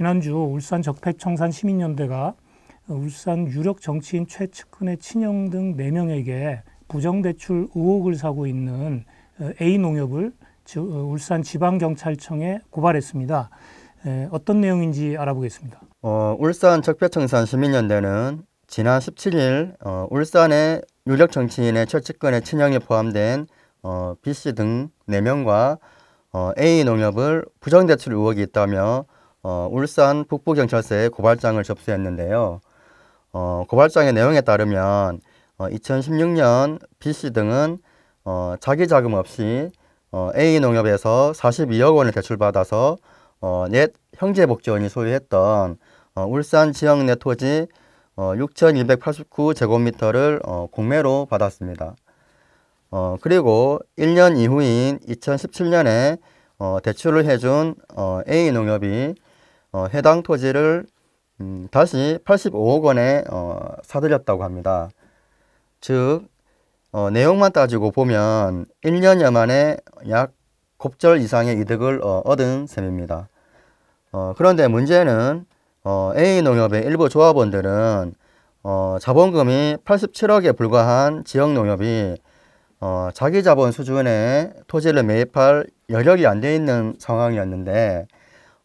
지난주 울산 적폐청산 시민연대가 울산 유력 정치인 최측근의 친형 등 4명에게 부정대출 의혹을 사고 있는 A농협을 어, 울산 지방경찰청에 고발했습니다. 어떤 내용인지 알아보겠습니다. 어, 울산 적폐청산 시민연대는 지난 17일 어, 울산의 유력 정치인의 최측근의 친형이 포함된 어, B씨 등 4명과 어, A농협을 부정대출 의혹이 있다며 어, 울산 북부경찰서에 고발장을 접수했는데요. 어, 고발장의 내용에 따르면 어, 2016년 B씨 등은 어, 자기 자금 없이 어, A농협에서 42억 원을 대출받아서 어, 옛 형제복지원이 소유했던 어, 울산 지역 내 토지 어, 6,289제곱미터를 어, 공매로 받았습니다. 어, 그리고 1년 이후인 2017년에 어, 대출을 해준 어, A농협이 어, 해당 토지를 음, 다시 85억 원에 어, 사들였다고 합니다. 즉 어, 내용만 따지고 보면 1년여 만에 약 곱절 이상의 이득을 어, 얻은 셈입니다. 어, 그런데 문제는 어, A농협의 일부 조합원들은 어, 자본금이 87억에 불과한 지역농협이 어, 자기 자본 수준의 토지를 매입할 여력이 안 돼 있는 상황이었는데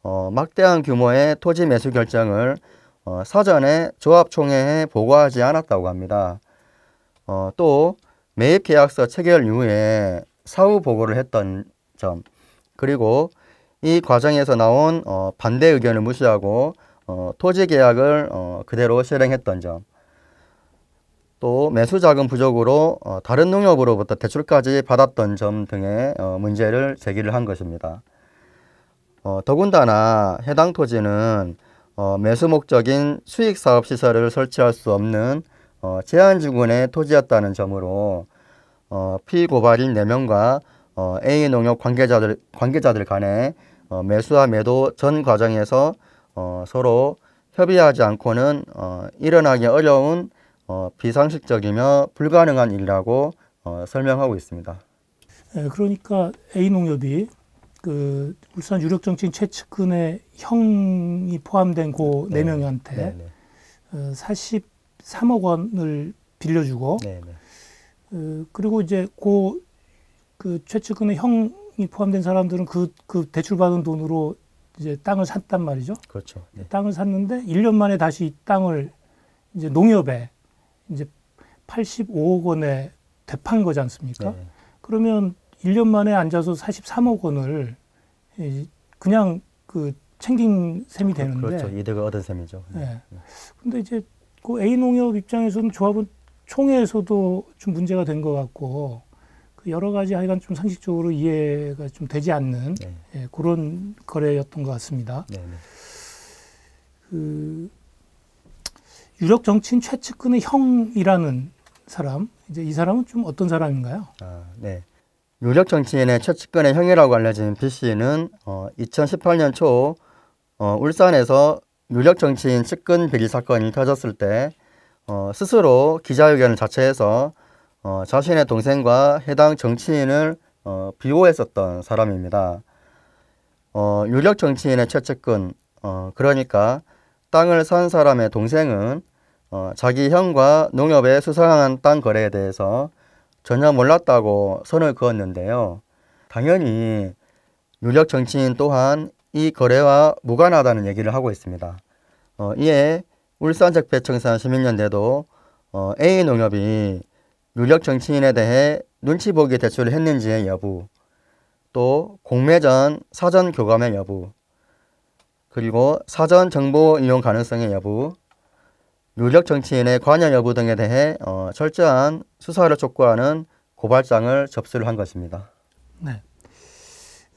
어, 막대한 규모의 토지 매수 결정을 어, 사전에 조합총회에 보고하지 않았다고 합니다. 어, 또 매입 계약서 체결 이후에 사후 보고를 했던 점 그리고 이 과정에서 나온 어, 반대 의견을 무시하고 어, 토지 계약을 어, 그대로 실행했던 점 또 매수 자금 부족으로 어, 다른 농협으로부터 대출까지 받았던 점 등의 어, 문제를 제기를 한 것입니다. 어, 더군다나 해당 토지는 어, 매수 목적인 수익사업시설을 설치할 수 없는 어, 제한지구의 토지였다는 점으로 어, 피고발인 네명과 어, A농협 관계자들, 관계자들 간에 어, 매수와 매도 전 과정에서 어, 서로 협의하지 않고는 어, 일어나기 어려운 어, 비상식적이며 불가능한 일이라고 어, 설명하고 있습니다. 네, 그러니까 A농협이 그 울산 유력 정치인 최측근의 형이 포함된 고네 네 명한테 네, 네, 어, 43억 원을 빌려주고 네, 네, 어, 그리고 이제 고그 최측근의 형이 포함된 사람들은 그, 그 대출받은 돈으로 이제 땅을 샀단 말이죠. 그렇죠. 땅을 샀는데 1년 만에 다시 이 땅을 이제 농협에 이제 85억 원에 대판 거지 않습니까? 그러면 1년 만에 앉아서 43억 원을 그냥 그 챙긴 셈이 그, 되는데. 그렇죠. 이득을 얻은 셈이죠. 네. 근데 이제 그 A농협 입장에서는 조합은 총회에서도 좀 문제가 된 것 같고 그 여러 가지 하여간 좀 상식적으로 이해가 좀 되지 않는 네. 예, 그런 거래였던 것 같습니다. 네. 네. 그 유력 정치인 최측근의 형이라는 사람 이제 이 사람은 좀 어떤 사람인가요? 아, 네. 유력 정치인의 최측근의 형이라고 알려진 B씨는 어, 2018년 초 어, 울산에서 유력 정치인 측근 비리 사건이 터졌을 때 어, 스스로 기자회견을 자체해서 어, 자신의 동생과 해당 정치인을 어, 비호했었던 사람입니다. 어, 유력 정치인의 최측근, 어, 그러니까 땅을 산 사람의 동생은 어, 자기 형과 농협의 수상한 땅 거래에 대해서 전혀 몰랐다고 선을 그었는데요. 당연히 유력 정치인 또한 이 거래와 무관하다는 얘기를 하고 있습니다. 어, 이에 울산적배청산 시민연대도 어, A농협이 유력 정치인에 대해 눈치 보기 대출을 했는지의 여부, 또 공매전 사전 교감의 여부, 그리고 사전 정보 이용 가능성의 여부, 유력 정치인의 관여 여부 등에 대해 어, 철저한 수사를 촉구하는 고발장을 접수를 한 것입니다. 네.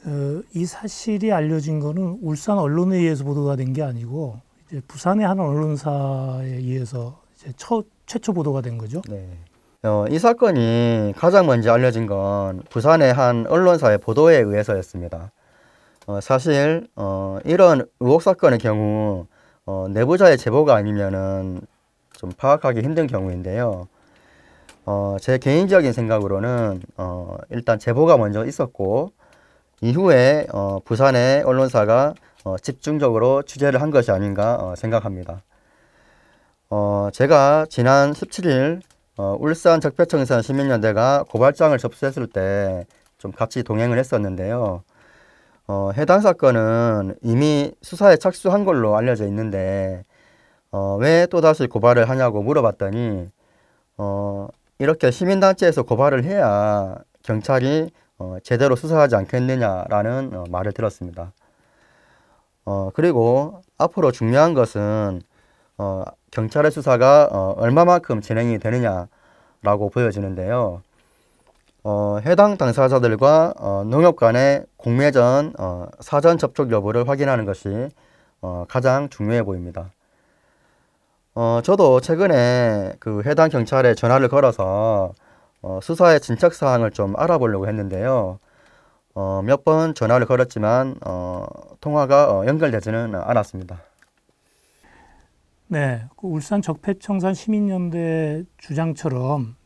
어, 이 사실이 알려진 거는 울산 언론에 의해서 보도가 된 게 아니고 이제 부산의 한 언론사에 의해서 이제 처, 최초 보도가 된 거죠. 네. 어, 이 사건이 가장 먼저 알려진 건 부산의 한 언론사의 보도에 의해서였습니다. 어, 사실 어, 이런 의혹 사건의 경우 어, 내부자의 제보가 아니면은 좀 파악하기 힘든 경우인데요. 어, 제 개인적인 생각으로는 어, 일단 제보가 먼저 있었고 이후에 어, 부산의 언론사가 어, 집중적으로 취재를 한 것이 아닌가 어, 생각합니다. 어, 제가 지난 17일 어, 울산 적폐청산 시민연대가 고발장을 접수했을 때 좀 같이 동행을 했었는데요. 어, 해당 사건은 이미 수사에 착수한 걸로 알려져 있는데 어, 왜 또다시 고발을 하냐고 물어봤더니 어, 이렇게 시민단체에서 고발을 해야 경찰이 어, 제대로 수사하지 않겠느냐라는 어, 말을 들었습니다. 어, 그리고 앞으로 중요한 것은 어, 경찰의 수사가 어, 얼마만큼 진행이 되느냐라고 보여지는데요. 어, 해당 당사자들과 어, 농협 간의 공매 전 어, 사전 접촉 여부를 확인하는 것이 어, 가장 중요해 보입니다. 어, 저도 최근에 그 해당 경찰에 전화를 걸어서 어, 수사의 진척 사항을 좀 알아보려고 했는데요. 어, 몇번 전화를 걸었지만 어, 통화가 어, 연결되지는 않았습니다. 네, 그 울산 적폐청산 시민연대 주장처럼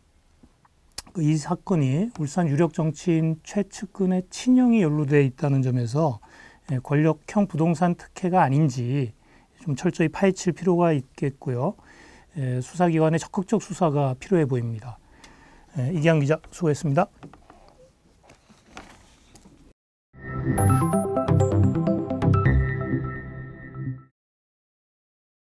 이 사건이 울산 유력 정치인 최측근의 친형이 연루되어 있다는 점에서 예, 권력형 부동산 특혜가 아닌지 좀 철저히 파헤칠 필요가 있겠고요. 예, 수사기관의 적극적 수사가 필요해 보입니다. 예, 이기양 기자 수고했습니다.